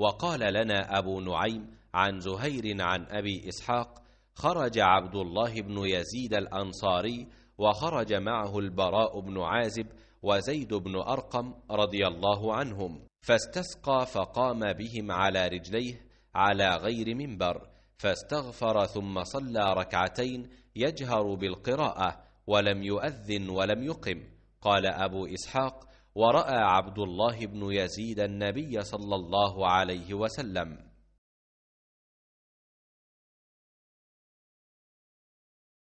وقال لنا أبو نعيم عن زهير عن أبي إسحاق خرج عبد الله بن يزيد الأنصاري وخرج معه البراء بن عازب وزيد بن أرقم رضي الله عنهم فاستسقى فقام بهم على رجليه على غير منبر فاستغفر ثم صلى ركعتين يجهر بالقراءة ولم يؤذن ولم يقم قال أبو إسحاق وراى عبد الله بن يزيد النبي صلى الله عليه وسلم